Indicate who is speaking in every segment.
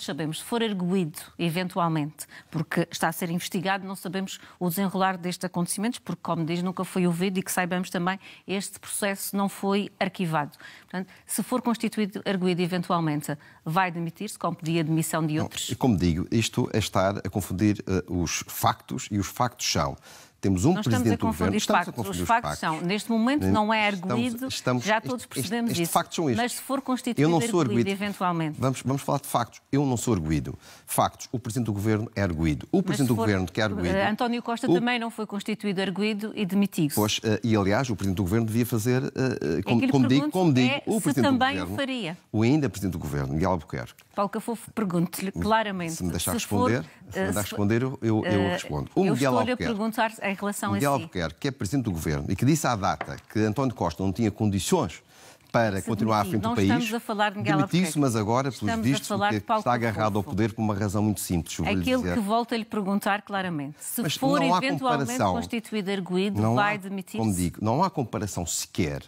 Speaker 1: todos sabemos, se for arguído, eventualmente, porque está a ser investigado, não sabemos o desenrolar destes acontecimentos, porque, como diz, nunca foi ouvido e que saibamos também, este processo não foi arquivado. Portanto, se for constituído arguído, eventualmente, vai demitir-se, como pedia demissão de outros.
Speaker 2: Não, e como digo, isto é estar a confundir uh, os factos, e os factos são temos um Nós presidente do governo. Os estamos factos, os, os factos, factos,
Speaker 1: são, neste momento não é arguído, já todos percebemos este, isso. Mas se for constituído eu não sou arguído, arguído, eventualmente.
Speaker 2: Vamos, vamos falar de factos. Eu não sou arguído. Factos, o presidente do governo é arguído. O presidente do governo que é arguído. Eh, António
Speaker 1: Costa o... também não foi constituído arguído e demitido
Speaker 2: eh, e aliás, o presidente do governo devia fazer, eh, é como, como digo, como digo, é o presidente do governo. Faria. O ainda presidente do governo, Miguel Albuquerque.
Speaker 1: Paulo Cafofo, pergunto-lhe claramente. Se me deixar se responder, for, se me deixar responder,
Speaker 2: eu, eu, eu respondo. O eu Miguel estou Albuquerque. a
Speaker 1: perguntar em relação Miguel a si?
Speaker 2: Albuquerque, que é Presidente do Governo e que disse à data que António Costa não tinha condições para Submiti. continuar à frente do país. Estamos a falar de Miguel Albuquerque. mas agora, pelos estamos vistos, está agarrado ao poder por uma razão muito simples. Aquilo que
Speaker 1: volta a lhe perguntar claramente. Se mas for eventualmente constituído arguído, vai demitir-se? Como
Speaker 2: digo, não há comparação sequer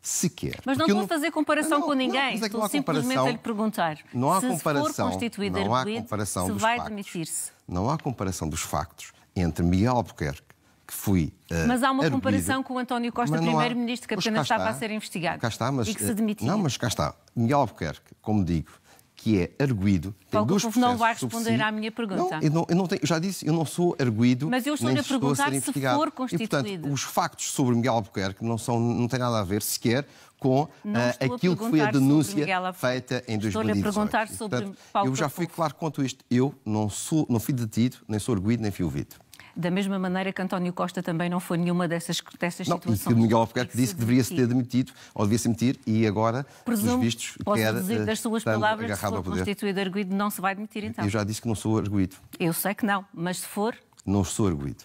Speaker 2: sequer. Mas não estou a
Speaker 1: fazer comparação não, com ninguém, é não, é estou simplesmente a lhe perguntar. Não há se comparação, se for não há comparação se vai demitir-se.
Speaker 2: Não há comparação dos factos entre Miguel Albuquerque que fui. Uh, mas há uma arguido. comparação
Speaker 1: com o António Costa, primeiro-ministro, que apenas estava está, a ser investigado. Cá
Speaker 2: está, mas, e que se eh, demitiu. Não, mas cá está. Miguel Albuquerque, como digo, que é arguído. Tem Paulo Rufo não vai responder si. à minha pergunta. Não, eu, não, eu não tenho, já disse, eu não sou arguído. Mas eu estou-lhe a perguntar a se for constituído. E, portanto, os factos sobre Miguel Albuquerque não, são, não têm nada a ver sequer com uh, aquilo que foi a denúncia feita em 2018. Estou-lhe a perguntar sobre portanto, sobre Paulo Eu já fui claro quanto isto. Eu não, sou, não fui detido, nem sou arguído, nem fui ouvido
Speaker 1: da mesma maneira que António Costa também não foi nenhuma dessas, dessas não, situações. E
Speaker 2: que Miguel Albuquerque disse que deveria se ter demitido, ou devia se demitir, e agora, Presumo, pelos vistos, posso quer dizer das eh, suas palavras, se for constituído
Speaker 1: arguído, não se vai demitir então. Eu já
Speaker 2: disse que não sou arguído.
Speaker 1: Eu sei que não, mas se for...
Speaker 2: Não sou arguído.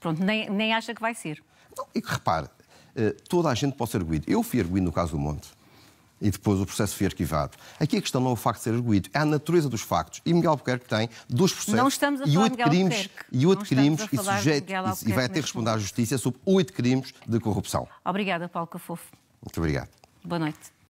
Speaker 1: Pronto, nem, nem acha que vai ser.
Speaker 2: Não, e repare, eh, toda a gente pode ser arguído. Eu fui arguído no caso do Monte e depois o processo foi arquivado. Aqui a questão não é o facto de ser arguído, é a natureza dos factos. E Miguel Albuquerque tem dois processos não estamos a falar e oito crimes, e, oito crimes e, sujeito, e vai até responder à justiça sobre oito crimes de corrupção.
Speaker 1: Obrigada, Paulo Cafofo. Muito obrigado. Boa noite.